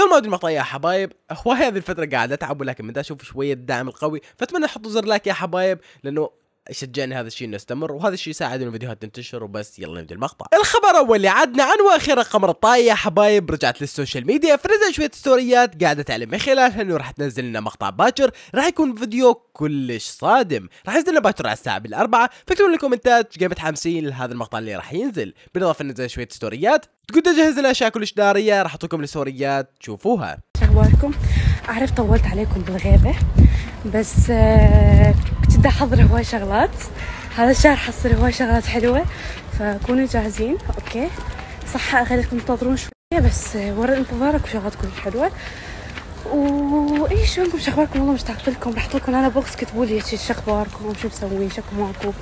قبل ما اودي المقطع يا حبايب هواي هذه الفتره قاعد اتعب ولكن بدي اشوف شويه الدعم القوي فاتمنى تحطوا زر لايك يا حبايب لانه شجعني هذا الشيء انه استمر وهذا الشيء ساعد انه الفيديوهات تنتشر وبس يلا نبدا المقطع. الخبر اول اللي عدنا عنه واخيرا قمر الطاية يا حبايب رجعت للسوشيال ميديا فنزل شويه ستوريات قاعده تعلم من خلالها انه راح تنزل لنا مقطع باكر راح يكون فيديو كلش صادم راح ينزل لنا باكر على الساعه بالاربعه فاكتبوا لي كومنتات قاعد متحمسين لهذا المقطع اللي راح ينزل بالاضافه نزل شويه ستوريات تقول تجهز لنا اشياء كلش ناريه راح اعطيكم الستوريات تشوفوها. شو اخباركم؟ اعرف طولت عليكم بالغيبه بس آه بدي احضر هواي شغلات هذا الشهر حصل هواي شغلات حلوه فكونوا جاهزين اوكي صح اخليكم تنتظرون شويه بس ورا الانتظار اكو شغلات تكون حلوه واي شلونكم شو اخباركم والله مشتاقه لكم راح لكم انا بوكس كتبوا لي شو اخباركم شو مسوين شو ماكو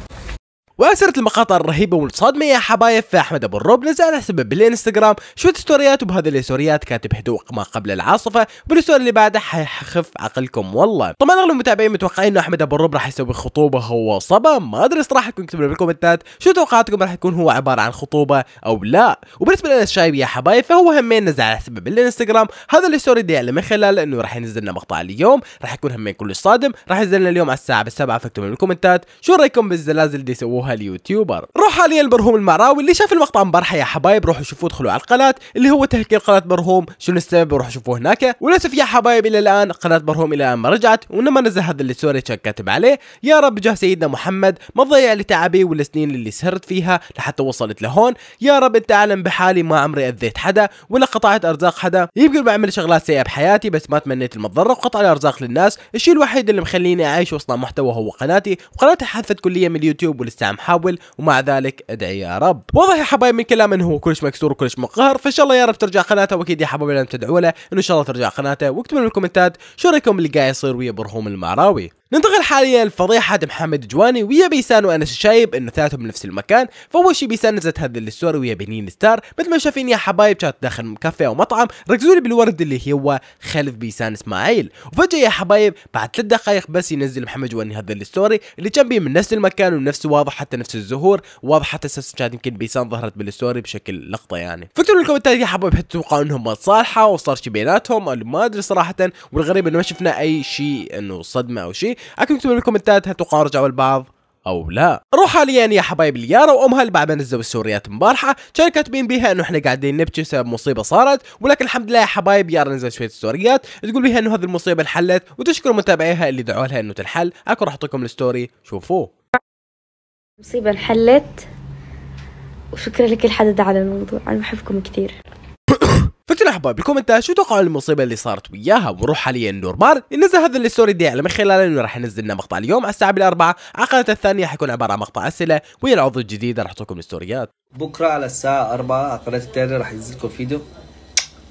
وأثرت المقاطع الرهيبة والصادمه يا حبايب فأحمد أبو الرب نزل على حسابه بالإنستغرام شفت ستوريات وبهذه الستوريات كاتب هدوء ما قبل العاصفة بالستوري اللي بعدها حيخف عقلكم والله طبعا أغلب المتابعين متوقعين إنه أحمد أبو الرب راح يسوي خطوبة هو صبا ما أدري صراحة اكتبوا لي بالكومنتات شو توقعاتكم راح يكون هو عبارة عن خطوبة أو لا وبالنسبة لنا الشايب يا حبايب فهو همين نزل على حسابه بالإنستغرام هذا الستوري دي من خلاله إنه راح ينزل لنا مقطع اليوم راح يكون همين كلش صادم راح ينزل لنا اليوم على الساعة 7 فاكتبوا بالكومنتات شو رأيكم بالزلازل اللي سووها اليوتيوبر روح حاليا لبرهوم المعراوي اللي شاف المقطع امبارح يا حبايب روحوا شوفوه ادخلوا على القناه اللي هو تهكير قناه برهوم شنو السبب روحوا شوفوه هناك وللاسف يا حبايب الى الان قناه برهوم الى الان ما رجعت وانما نزل هذا الستوري كان كاتب عليه يا رب جاه سيدنا محمد ما تضيع لي تعبي والسنين اللي سهرت فيها لحتى وصلت لهون يا رب انت اعلم بحالي ما عمري اذيت حدا ولا قطعت ارزاق حدا يمكن بعمل شغلات سيئه بحياتي بس ما تمنيت المتضرر وقطع الارزاق للناس الشيء الوحيد اللي مخليني اعيش واصنع محتوى هو قناتي وقناتي حذفت كليا من اليوتيوب ولسه عم حاول ومع ذلك ادعي يا رب واضح يا حبايب من كلامه انه هو كلش مكسور وكلش مقهر فان شاء الله يا رب ترجع قناته واكيد يا حبايب لازم تدعوا له انه ان شاء الله ترجع قناته واكتبوا لنا بالكومنتات شو رايكم اللي قاعد يصير ويا برهوم المعراوي ننتقل حاليا لفضيحة محمد جواني ويا بيسان وانس الشايب انه ثلاثهم بنفس المكان فاول شي بيسان نزلت هذه الستوري ويا بنين ستار مثل ما شايفين يا حبايب كانت داخل كافيه او مطعم ركزوا لي بالورد اللي هو خلف بيسان اسماعيل وفجاه يا حبايب بعد ثلاث دقائق بس ينزل محمد جواني هذا الستوري اللي كان بيه من نفس المكان ونفس واضح حتى نفس الزهور واضح حتى اساس كانت يمكن بيسان ظهرت بالستوري بشكل لقطه يعني فكروا بالتالي يا حبايب هل توقعوا انهم ما صالحه وصار شي بيناتهم ما ادري صراحه والغريب انه ما شفنا اي شيء انه صدمه او شيء اكيد اكتبوا بالكومنتات هل توقعوا رجعوا البعض او لا روح حاليا يا حبايب اليارا وامها اللي بعد ما نزلوا السوريات امبارحه كانوا كاتبين بيها انه احنا قاعدين نبكي بسبب مصيبه صارت ولكن الحمد لله يا حبايب يارا نزلت شويه ستوريات تقول بيها انه هذه المصيبه انحلت وتشكر متابعيها اللي دعوا لها انه تنحل اكو راح اعطيكم الستوري شوفوه مصيبه انحلت وشكرا لكل حدا على الموضوع انا بحبكم كثير مرحبا بكم انت شو توقعوا المصيبه اللي صارت وياها وروح حاليا نورمال ننزل هذا الستوري دي على من خلاله انه راح ننزلنا مقطع اليوم على الساعه بالاربعه على الثانيه حيكون عباره عن مقطع اسئله ويا العضو الجديد راح اعطيكم الستوريات بكره على الساعه 4 على الثانيه راح ينزلكم فيديو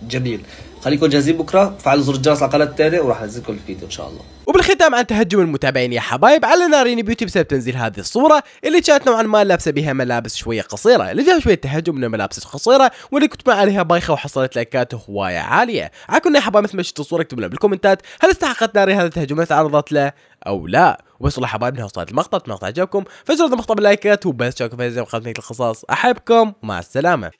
جميل خليكم جاهزين بكره فعلوا زر الجرس على القناه الثانيه وراح انزل لكم الفيديو ان شاء الله وبالختام عن تهجم المتابعين يا حبايب على نارين بيوتي بسبب تنزيل هذه الصوره اللي كانت نوعا ما لابسه بها ملابس شويه قصيره اللي فيها شويه تهجم من الملابس القصيره واللي ما عليها بايخه وحصلت لايكات هوايه عاليه عاكم يا حبايب مثل ما شفتوا الصوره اكتبوا لنا بالكومنتات هل استحقت ناري هذا التهجم اللي تعرضت له او لا وبس والله حبايب انها وصلت المقطع اتمنى المقطع عجبكم فجروا المقطع باللايكات وبس شاركوا في القناه احبكم مع السلامه